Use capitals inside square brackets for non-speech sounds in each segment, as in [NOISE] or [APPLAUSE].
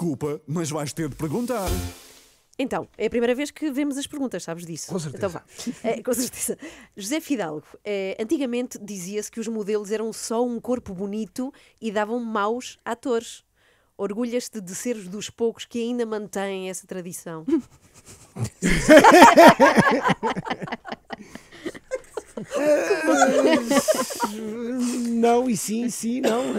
desculpa, mas vais ter de perguntar. Então, é a primeira vez que vemos as perguntas, sabes disso? Com certeza. Então vá. É, com certeza. José Fidalgo, é, antigamente dizia-se que os modelos eram só um corpo bonito e davam maus atores. Orgulhas-te de seres dos poucos que ainda mantêm essa tradição? [LAUGHS] não, e sim, sim, não. [LAUGHS]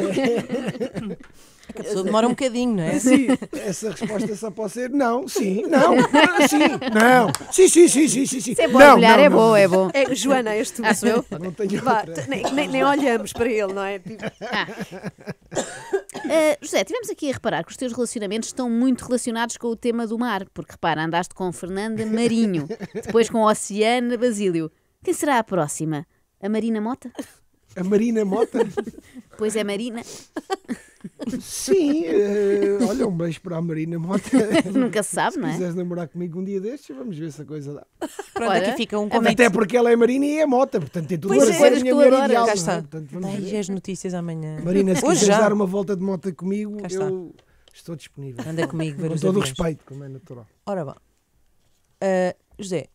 Só demora um bocadinho, não é? Sim, [LAUGHS] essa resposta só pode ser não, sim, não, sim, não, sim, sim, sim, sim, sim. sim. Se é bom não, olhar, não, é não. bom, é bom. É, Joana, és tu, sou eu? Não tenho Vá, nem, nem, nem, olhamos para ele, não é? Tipo. Ah. Uh, José, tivemos aqui a reparar que os teus relacionamentos estão muito relacionados com o tema do mar, porque repara, andaste com Fernanda Marinho, depois com Oceana Basílio. Quem será a próxima? A Marina Mota? A Marina Mota? pois é, Marina. Sim, uh, olha, um beijo para a Marina Mota. [LAUGHS] Nunca se sabe, não é? Se quiseres namorar comigo um dia destes, vamos ver se a coisa dá. Pronto, aqui fica um convite. Até porque ela é Marina e é Mota, portanto tem tudo a ver é, com a minha ideal. Cá está. Portanto, as notícias amanhã. Marina, se quiseres dar uma volta de moto comigo, eu estou disponível. Anda comigo, ver Com todo o respeito, como é natural. Ora bem, uh, José,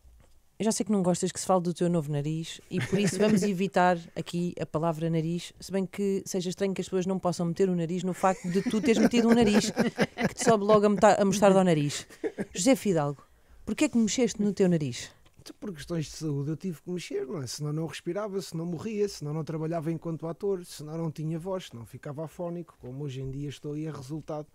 eu já sei que não gostas que se fale do teu novo nariz e por isso vamos [LAUGHS] evitar aqui a palavra nariz, se bem que seja estranho que as pessoas não possam meter o nariz no facto de tu teres metido um nariz que te sobe logo a, a mostarda ao nariz. José Fidalgo, porquê é que mexeste no teu nariz? Então, por questões de saúde eu tive que mexer, não é? senão não respirava, senão morria, senão não trabalhava enquanto ator, senão não tinha voz, senão ficava afónico, como hoje em dia estou e é resultado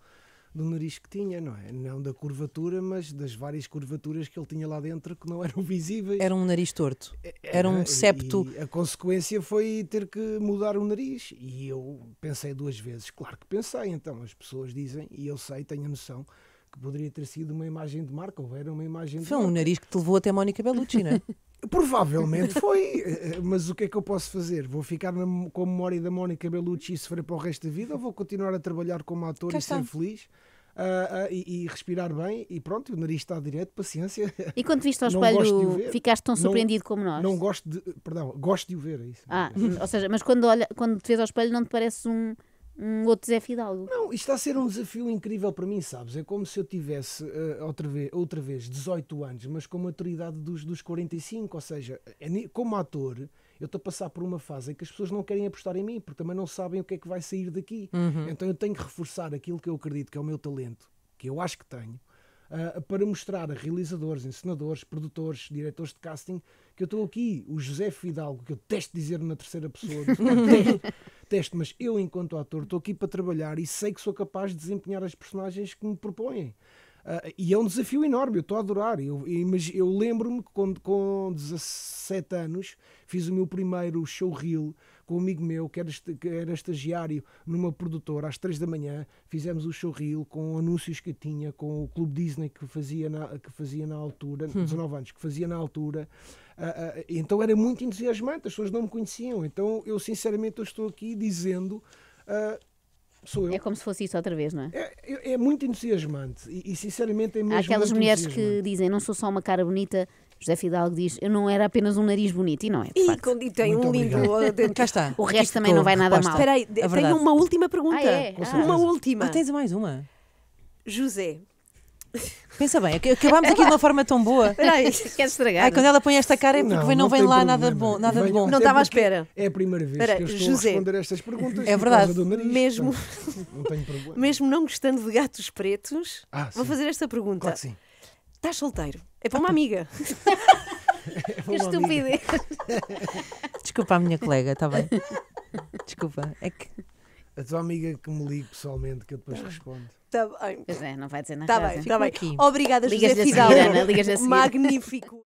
do nariz que tinha, não é? Não da curvatura, mas das várias curvaturas que ele tinha lá dentro que não [LAUGHS] eram visíveis. Era um nariz torto, é, é, era um é? septo. E a consequência foi ter que mudar o nariz. E eu pensei duas vezes, claro que pensei, então as pessoas dizem, e eu sei, tenho a noção que poderia ter sido uma imagem de marca, ou era uma imagem de Foi um nariz que te levou até Mónica Bellucci, não é? [LAUGHS] Provavelmente foi, eh, eh, mas o que é que eu posso fazer? Vou ficar na, com a memória da Mónica Bellucci e sofrer para o resto da vida ou vou continuar a trabalhar como ator que e está. ser feliz? Uh, uh, e, e, respirar bem e pronto, o nariz está direto, paciência. E quando viste ao espelho, ficaste tão surpreendido não, como nós? Não gosto de, perdão, gosto de o ver, é isso. Ah, [LAUGHS] ou seja, mas quando, olha, quando te vês ao espelho não te pareces um um outro Zé Fidalgo. Não, isto está a ser um desafio incrível para mim, sabes? É como se eu tivesse uh, outra, vez, outra vez 18 anos, mas com a maturidade dos, dos 45, ou seja, é como ator. Eu estou a passar por uma fase em que as pessoas não querem apostar em mim, porque também não sabem o que é que vai sair daqui. Uhum. Então eu tenho que reforçar aquilo que eu acredito que é o meu talento, que eu acho que tenho, uh, para mostrar a realizadores, encenadores, produtores, diretores de casting que eu estou aqui. O José Fidalgo, que eu testo dizer na terceira pessoa, [LAUGHS] detesto, mas eu, enquanto ator, estou aqui para trabalhar e sei que sou capaz de desempenhar as personagens que me propõem. Uh, e é um desafio enorme, eu estou a adorar. Eu, eu, eu lembro-me que quando, com 17 anos fiz o meu primeiro showreel com um amigo meu que era, que era estagiário numa produtora às 3 da manhã. Fizemos o showreel com anúncios que tinha, com o Clube Disney que fazia na, que fazia na altura, 19 hum. anos, que fazia na altura. Ah, ah, então era muito entusiasmante, as pessoas não me conheciam. Então eu, sinceramente, eu estou aqui dizendo. Ah, sou eu É como se fosse isso outra vez, não é? É, é muito entusiasmante e, e, sinceramente é mesmo Há aquelas mulheres que dizem, não sou só uma cara bonita, José Fidalgo diz, eu não era apenas um nariz bonito, e não é, e, e, tem muito um lindo Cá está. O resto também não vai nada mal. Espera aí, é tenho uma última pergunta. Ah, é? ah. Uma última. Ah, tens mais uma. José, Pensa bem, acabámos aqui de uma forma tão boa. Peraí, [LAUGHS] queres estragar? Ai, quando é? ela põe esta cara é porque não, vem, não, vem lá problema. nada de bom. Nada de bom. Não estava é à espera. É a primeira vez que eu estou José, a responder estas perguntas. É verdade. Nariz, mesmo, não tenho problema. mesmo não gostando de gatos pretos, ah, vou fazer esta pergunta. Claro sim. Estás solteiro? É para ah, [LAUGHS] [LAUGHS] é uma amiga. É que estupidez. Desculpa a minha colega, está bem? Desculpa, é que a tua amiga que me ligue pessoalmente, que eu depois tá respondo. Tá bem. Pois é, não vai dizer nada. Tá bem, tá bem. Aqui. Obrigada, José Ligas Fidalgo. Ligas Magnífico. [LAUGHS]